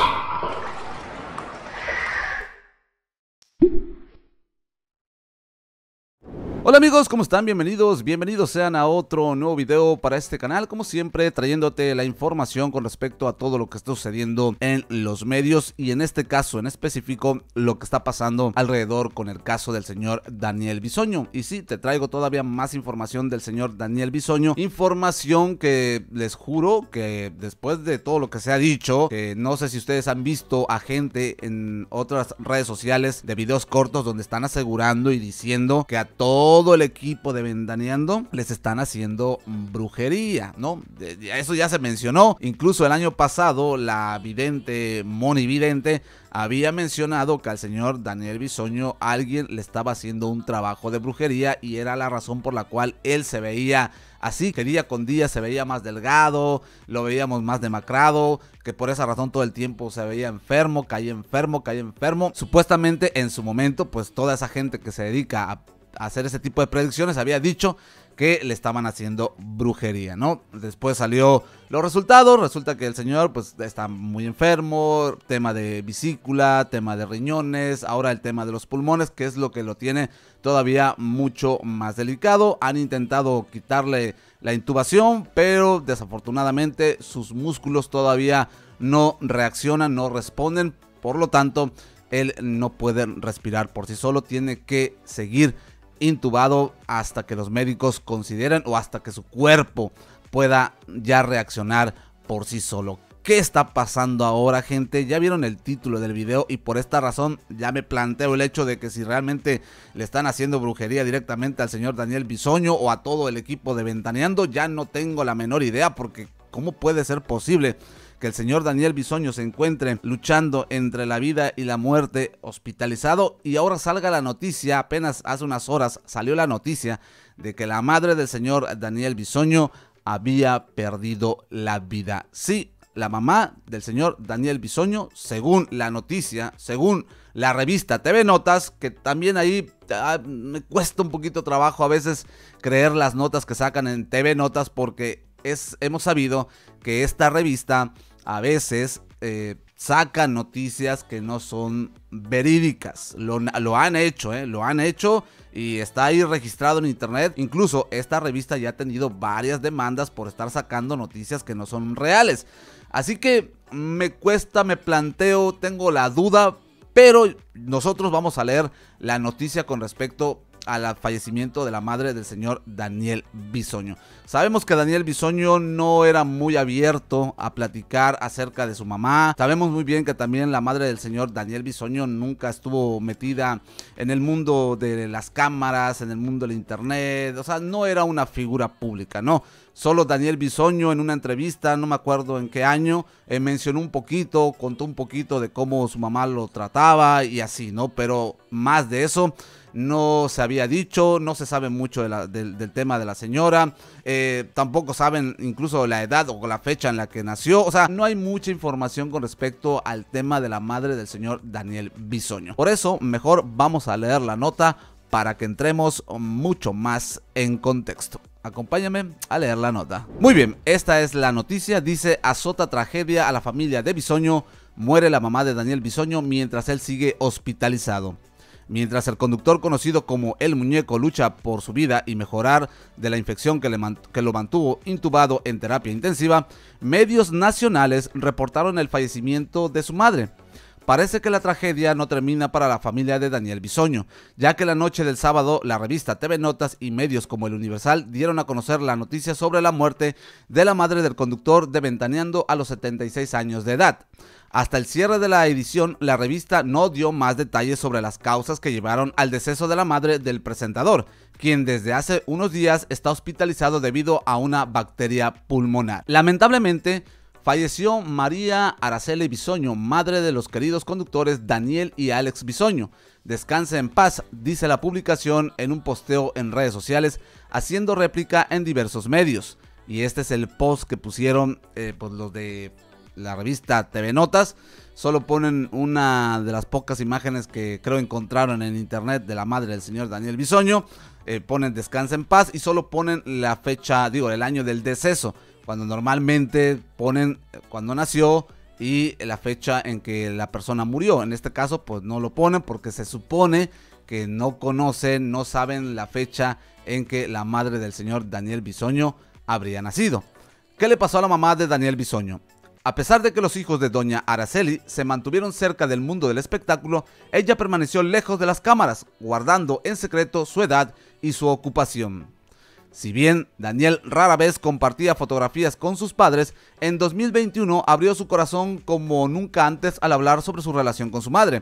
Ha! Hola amigos, ¿cómo están? Bienvenidos, bienvenidos sean a otro nuevo video para este canal, como siempre trayéndote la información con respecto a todo lo que está sucediendo en los medios y en este caso en específico lo que está pasando alrededor con el caso del señor Daniel Bisoño. Y sí, te traigo todavía más información del señor Daniel Bisoño, información que les juro que después de todo lo que se ha dicho, que no sé si ustedes han visto a gente en otras redes sociales de videos cortos donde están asegurando y diciendo que a todos todo el equipo de Vendaneando les están haciendo brujería, ¿no? Eso ya se mencionó. Incluso el año pasado, la vidente, Moni Vidente, había mencionado que al señor Daniel Bisoño alguien le estaba haciendo un trabajo de brujería y era la razón por la cual él se veía así, que día con día se veía más delgado, lo veíamos más demacrado, que por esa razón todo el tiempo se veía enfermo, caía enfermo, caía enfermo. Supuestamente en su momento, pues toda esa gente que se dedica a hacer ese tipo de predicciones, había dicho que le estaban haciendo brujería, ¿no? Después salió los resultados, resulta que el señor pues está muy enfermo, tema de vesícula, tema de riñones, ahora el tema de los pulmones, que es lo que lo tiene todavía mucho más delicado. Han intentado quitarle la intubación, pero desafortunadamente sus músculos todavía no reaccionan, no responden, por lo tanto, él no puede respirar por sí solo, tiene que seguir intubado hasta que los médicos consideren o hasta que su cuerpo pueda ya reaccionar por sí solo. ¿Qué está pasando ahora, gente? Ya vieron el título del video y por esta razón ya me planteo el hecho de que si realmente le están haciendo brujería directamente al señor Daniel Bisoño o a todo el equipo de Ventaneando, ya no tengo la menor idea porque ¿cómo puede ser posible que el señor Daniel Bisoño se encuentre luchando entre la vida y la muerte hospitalizado y ahora salga la noticia, apenas hace unas horas salió la noticia de que la madre del señor Daniel Bisoño había perdido la vida. Sí, la mamá del señor Daniel Bisoño, según la noticia, según la revista TV Notas, que también ahí ah, me cuesta un poquito trabajo a veces creer las notas que sacan en TV Notas porque es, hemos sabido que esta revista a veces eh, sacan noticias que no son verídicas. Lo, han hecho, eh, lo han hecho y está ahí registrado en internet. Incluso esta revista ya ha tenido varias demandas por estar sacando noticias que no son reales. Así que me cuesta, me planteo, tengo la duda, pero nosotros vamos a leer la noticia con respecto al fallecimiento de la madre del señor Daniel Bisoño. Sabemos que Daniel Bisoño no era muy abierto a platicar acerca de su mamá. Sabemos muy bien que también la madre del señor Daniel Bisoño nunca estuvo metida en el mundo de las cámaras, en el mundo del internet. O sea, no era una figura pública, ¿no? Solo Daniel Bisoño en una entrevista, no me acuerdo en qué año, eh, mencionó un poquito, contó un poquito de cómo su mamá lo trataba y así, ¿no? Pero más de eso, no se había dicho, no se sabe mucho del tema de la señora, eh, tampoco saben incluso la edad o la fecha en la que nació, o sea, no hay mucha información con respecto al tema de la madre del señor Daniel Bisoño. Por eso, mejor vamos a leer la nota para que entremos mucho más en contexto. Acompáñame a leer la nota. Muy bien, esta es la noticia. Dice, azota tragedia a la familia de Bisoño. Muere la mamá de Daniel Bisoño mientras él sigue hospitalizado. Mientras el conductor conocido como El Muñeco lucha por su vida y mejorar de la infección que, le lo mantuvo intubado en terapia intensiva, medios nacionales reportaron el fallecimiento de su madre. Parece que la tragedia no termina para la familia de Daniel Bisoño, ya que la noche del sábado la revista TV Notas y medios como El Universal dieron a conocer la noticia sobre la muerte de la madre del conductor de Ventaneando a los 76 años de edad. Hasta el cierre de la edición, la revista no dio más detalles sobre las causas que llevaron al deceso de la madre del presentador, quien desde hace unos días está hospitalizado debido a una bacteria pulmonar. Lamentablemente, falleció María Araceli Bisoño, madre de los queridos conductores Daniel y Alex Bisoño. Descanse en paz, dice la publicación en un posteo en redes sociales, haciendo réplica en diversos medios. Y este es el post que pusieron eh, pues, los de la revista TV Notas, solo ponen una de las pocas imágenes que creo encontraron en internet de la madre del señor Daniel Bisoño. Eh, ponen descansa en paz y solo ponen la fecha, digo, el año del deceso, cuando normalmente ponen cuando nació y la fecha en que la persona murió. En este caso, pues no lo ponen porque se supone que no conocen, no saben la fecha en que la madre del señor Daniel Bisoño habría nacido. ¿Qué le pasó a la mamá de Daniel Bisoño? A pesar de que los hijos de doña Araceli se mantuvieron cerca del mundo del espectáculo, ella permaneció lejos de las cámaras, guardando en secreto su edad y su ocupación. Si bien Daniel rara vez compartía fotografías con sus padres, en 2021 abrió su corazón como nunca antes al hablar sobre su relación con su madre.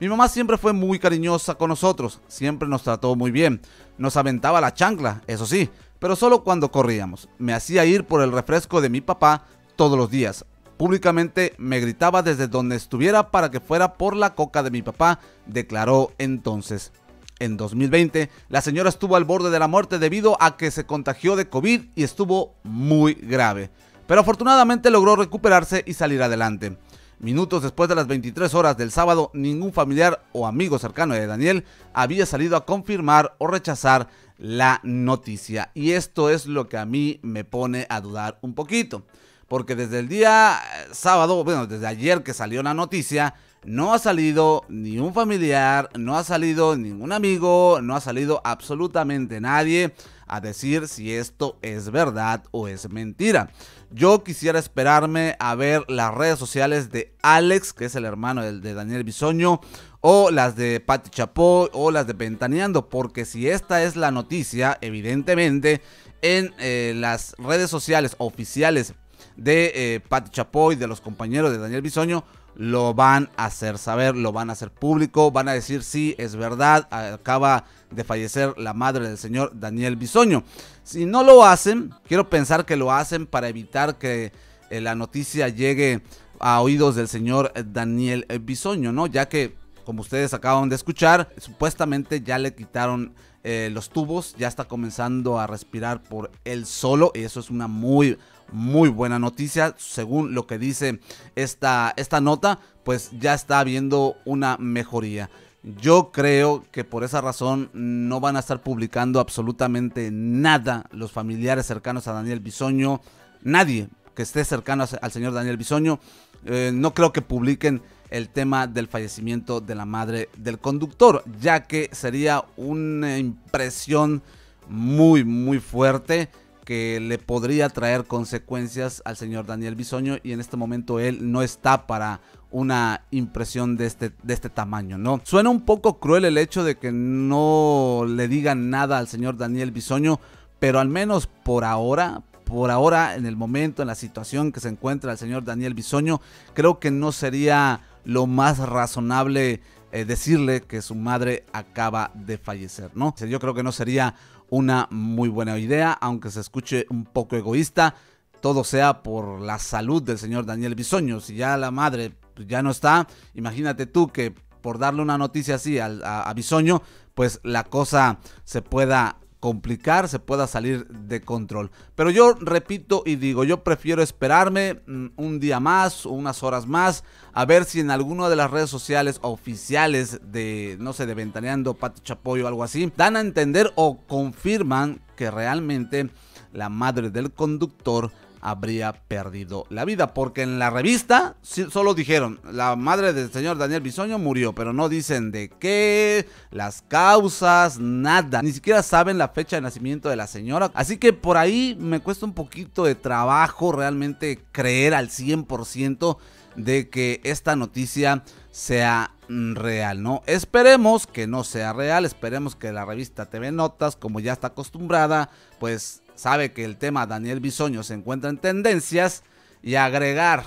Mi mamá siempre fue muy cariñosa con nosotros, siempre nos trató muy bien, nos aventaba la chancla, eso sí, pero solo cuando corríamos. Me hacía ir por el refresco de mi papá todos los días, Públicamente me gritaba desde donde estuviera para que fuera por la coca de mi papá, declaró entonces. En 2020, la señora estuvo al borde de la muerte debido a que se contagió de COVID y estuvo muy grave. Pero afortunadamente logró recuperarse y salir adelante. Minutos después de las 23 horas del sábado, ningún familiar o amigo cercano de Daniel había salido a confirmar o rechazar la noticia. Y esto es lo que a mí me pone a dudar un poquito porque desde el día eh, sábado, bueno, desde ayer que salió la noticia, no ha salido ni un familiar, no ha salido ningún amigo, no ha salido absolutamente nadie a decir si esto es verdad o es mentira. Yo quisiera esperarme a ver las redes sociales de Alex, que es el hermano de Daniel Bisoño, o las de Pati Chapó, o las de Ventaneando, porque si esta es la noticia, evidentemente en eh, las redes sociales oficiales de eh, Pat Chapoy, de los compañeros de Daniel Bisoño, lo van a hacer saber, lo van a hacer público, van a decir si es verdad, acaba de fallecer la madre del señor Daniel Bisoño. Si no lo hacen, quiero pensar que lo hacen para evitar que eh, la noticia llegue a oídos del señor Daniel Bisoño, ¿no? Ya que, como ustedes acaban de escuchar, supuestamente ya le quitaron eh, los tubos, ya está comenzando a respirar por él solo y eso es una muy muy buena noticia, según lo que dice esta, esta nota, pues ya está habiendo una mejoría. Yo creo que por esa razón no van a estar publicando absolutamente nada los familiares cercanos a Daniel Bisoño, nadie que esté cercano al señor Daniel Bisoño. Eh, no creo que publiquen el tema del fallecimiento de la madre del conductor, ya que sería una impresión muy, muy fuerte que le podría traer consecuencias al señor Daniel Bisoño y en este momento él no está para una impresión de este, de este tamaño, ¿no? Suena un poco cruel el hecho de que no le digan nada al señor Daniel Bisoño, pero al menos por ahora, por ahora, en el momento, en la situación que se encuentra el señor Daniel Bisoño, creo que no sería lo más razonable eh, decirle que su madre acaba de fallecer, ¿no? yo creo que no sería una muy buena idea, aunque se escuche un poco egoísta, todo sea por la salud del señor Daniel Bisoño. Si ya la madre pues, ya no está, imagínate tú que por darle una noticia así a, Bisoño, pues la cosa se pueda complicar, se pueda salir de control. Pero yo repito y digo, yo prefiero esperarme mm, un día más unas horas más a ver si en alguna de las redes sociales oficiales de, no sé, de Ventaneando, Pati Chapoyo o algo así, dan a entender o confirman que realmente la madre del conductor habría perdido la vida. Porque en la revista solo dijeron, la madre del señor Daniel Bisoño murió, pero no dicen de qué, las causas, nada. Ni siquiera saben la fecha de nacimiento de la señora. Así que por ahí me cuesta un poquito de trabajo realmente creer al 100% de que esta noticia sea real, ¿no? Esperemos que no sea real, esperemos que la revista TV Notas, como ya está acostumbrada, pues sabe que el tema Daniel Bisoño se encuentra en tendencias y agregar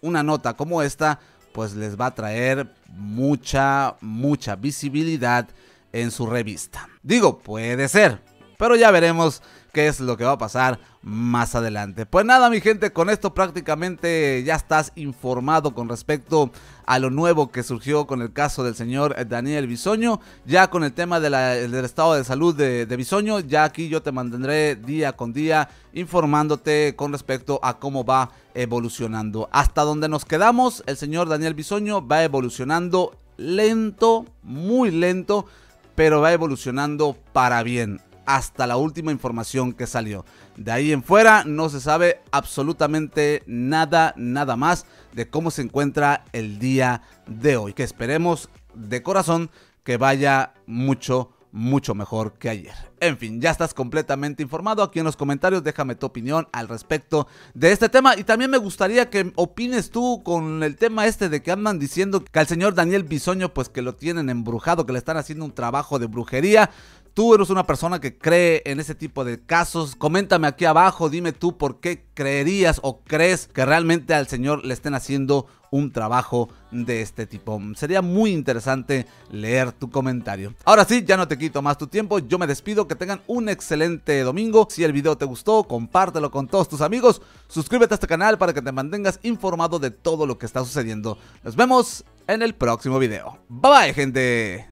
una nota como esta pues les va a traer mucha, mucha visibilidad en su revista. Digo, puede ser, pero ya veremos qué es lo que va a pasar más adelante. Pues nada, mi gente, con esto prácticamente ya estás informado con respecto a lo nuevo que surgió con el caso del señor Daniel Bisoño. Ya con el tema del estado de salud de, de Bisoño, ya aquí yo te mantendré día con día informándote con respecto a cómo va evolucionando. Hasta donde nos quedamos, el señor Daniel Bisoño va evolucionando lento, muy lento, pero va evolucionando para bien hasta la última información que salió. De ahí en fuera no se sabe absolutamente nada, nada más de cómo se encuentra el día de hoy, que esperemos de corazón que vaya mucho mucho mejor que ayer. En fin, ya estás completamente informado. Aquí en los comentarios déjame tu opinión al respecto de este tema. Y también me gustaría que opines tú con el tema este de que andan diciendo que al señor Daniel Bisoño pues que lo tienen embrujado, que le están haciendo un trabajo de brujería tú eres una persona que cree en ese tipo de casos, coméntame aquí abajo, dime tú por qué creerías o crees que realmente al Señor le estén haciendo un trabajo de este tipo. Sería muy interesante leer tu comentario. Ahora sí, ya no te quito más tu tiempo, yo me despido, que tengan un excelente domingo. Si el video te gustó, compártelo con todos tus amigos, suscríbete a este canal para que te mantengas informado de todo lo que está sucediendo. Nos vemos en el próximo video. Bye bye, gente.